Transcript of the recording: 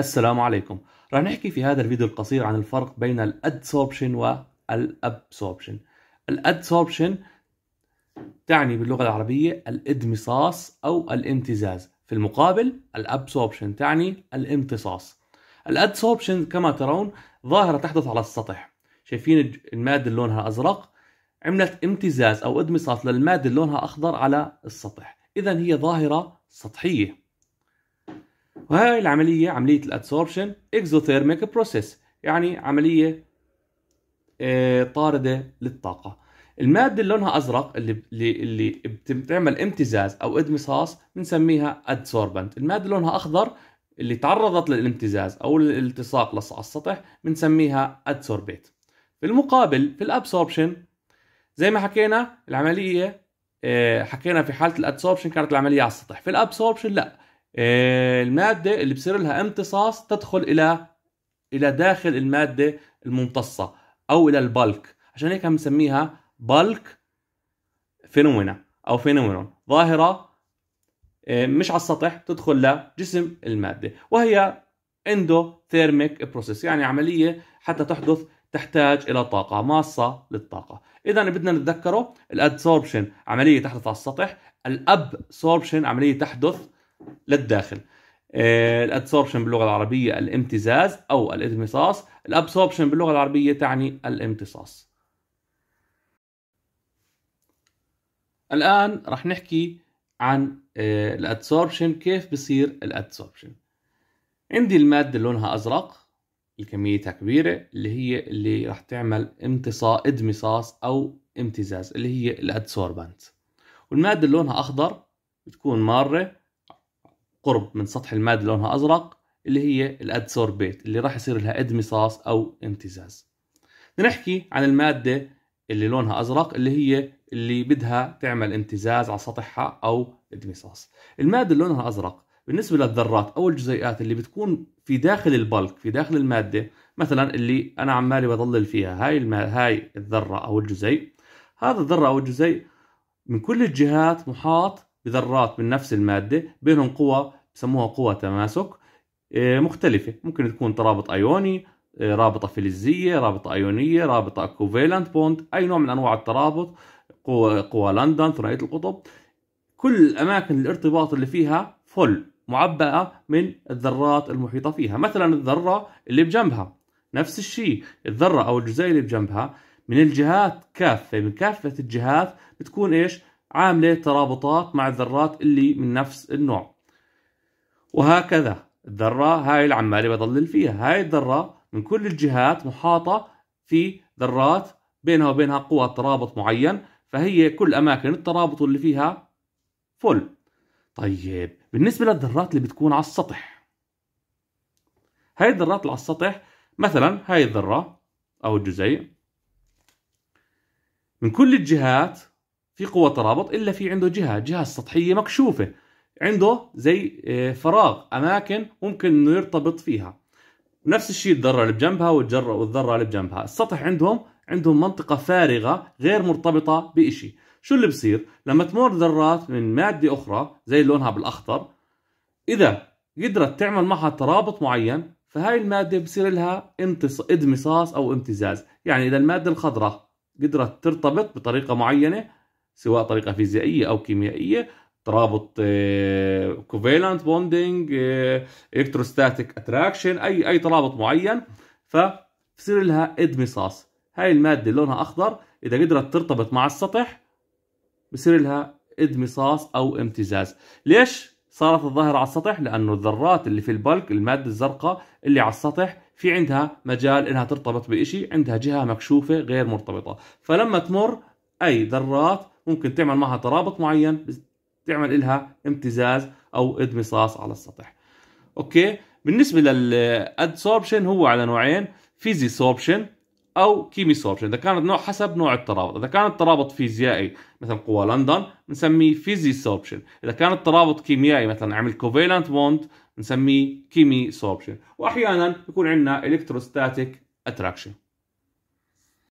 السلام عليكم راح نحكي في هذا الفيديو القصير عن الفرق بين الادسوربشن والابسوربشن الادسوربشن تعني باللغة العربية الادمصاص أو الامتزاز في المقابل الابسوربشن تعني الامتصاص الادسوربشن كما ترون ظاهرة تحدث على السطح شايفين المادة اللي لونها أزرق عملت امتزاز أو ادمصاص للمادة اللي لونها أخضر على السطح إذا هي ظاهرة سطحية وهي العملية عملية الادسوربشن اكزوثيرميك بروسيس يعني عملية آه، طاردة للطاقة المادة اللي لونها ازرق اللي اللي بتعمل امتزاز او ادمصاص بنسميها ادسوربنت المادة اللي لونها اخضر اللي تعرضت للامتزاز او الالتصاق على السطح بنسميها ادسوربيت في المقابل في الابسوربشن زي ما حكينا العمليه آه، حكينا في حاله الادسوربشن كانت العمليه على السطح في الابسوربشن لا المادة اللي بصير لها امتصاص تدخل إلى إلى داخل المادة الممتصة أو إلى البلك عشان هيك بنسميها بلك فينومينا أو فينومينون ظاهرة آه، مش على السطح تدخل لجسم المادة وهي اندوثيرميك بروسيس يعني عملية حتى تحدث تحتاج الى طاقه ماصه للطاقه اذا بدنا نتذكره الادسوربشن عمليه تحدث على السطح الابسوربشن عمليه تحدث للداخل آه، الادسوربشن باللغه العربيه الامتزاز او الامتصاص الابسوربشن باللغه العربيه تعني الامتصاص الان رح نحكي عن آه، الادسوربشن كيف بصير الادسوربشن عندي الماده لونها ازرق الكميه كبيره اللي هي اللي راح تعمل امتصاص ادمصاص او امتزاز اللي هي الادسوربانت والماده اللي لونها اخضر بتكون ماره قرب من سطح الماده لونها ازرق اللي هي الادسوربيت اللي راح يصير لها ادمصاص او امتزاز نحكي عن الماده اللي لونها ازرق اللي هي اللي بدها تعمل امتزاز على سطحها او ادمصاص الماده اللي لونها ازرق بالنسبه للذرات او الجزيئات اللي بتكون في داخل البلك في داخل الماده مثلا اللي انا عمالي بضلل فيها هاي الم... هاي الذره او الجزيء هذا الذره او الجزيء من كل الجهات محاط بذرات من نفس المادة بينهم قوى بسموها قوى تماسك آه، مختلفة ممكن تكون ترابط أيوني آه، رابطة فلزية رابطة أيونية رابطة كوفيلانت بوند أي نوع من أنواع الترابط قوى, قوى لندن ثنائية القطب كل أماكن الارتباط اللي فيها فل معبأة من الذرات المحيطة فيها مثلا الذرة اللي بجنبها نفس الشيء الذرة أو الجزيئة اللي بجنبها من الجهات كافة من كافة الجهات بتكون إيش عاملة ترابطات مع الذرات اللي من نفس النوع وهكذا الذرة هاي العمالة بضلل فيها هاي الذرة من كل الجهات محاطة في ذرات بينها وبينها قوى ترابط معين فهي كل أماكن الترابط اللي فيها فل طيب بالنسبة للذرات اللي بتكون على السطح هاي الذرات اللي على السطح مثلا هاي الذرة أو الجزيء من كل الجهات في قوة ترابط إلا في عنده جهة جهة السطحية مكشوفة عنده زي آه، فراغ أماكن ممكن إنه يرتبط فيها نفس الشيء الذرة اللي بجنبها والجرة والذرة اللي بجنبها السطح عندهم عندهم منطقة فارغة غير مرتبطة بإشي شو اللي بصير لما تمر ذرات من مادة أخرى زي لونها بالأخضر إذا قدرت تعمل معها ترابط معين فهاي المادة بصير لها امتص... ادمصاص أو امتزاز يعني إذا المادة الخضراء قدرت ترتبط بطريقة معينة سواء طريقه فيزيائيه او كيميائيه ترابط كوفيلانت بوندنج الكتروستاتيك اتراكشن اي اي ترابط معين فبصير لها ادمصاص هاي الماده لونها اخضر اذا قدرت ترتبط مع السطح بصير لها ادمصاص او امتزاز ليش صارت الظاهرة على السطح لأنه الذرات اللي في البلك المادة الزرقاء اللي على السطح في عندها مجال إنها ترتبط بإشي عندها جهة مكشوفة غير مرتبطة فلما تمر أي ذرات ممكن تعمل معها ترابط معين تعمل لها امتزاز او ادمصاص على السطح اوكي بالنسبه للادسوربشن هو على نوعين فيزي سوربشن او كيمي سوربشن اذا كانت نوع حسب نوع الترابط اذا كان الترابط فيزيائي مثلا قوى لندن بنسميه فيزي سوربشن اذا كان الترابط كيميائي مثلا عمل كوفالنت بوند بنسميه كيمي سوربشن واحيانا بيكون عندنا الكتروستاتيك اتراكشن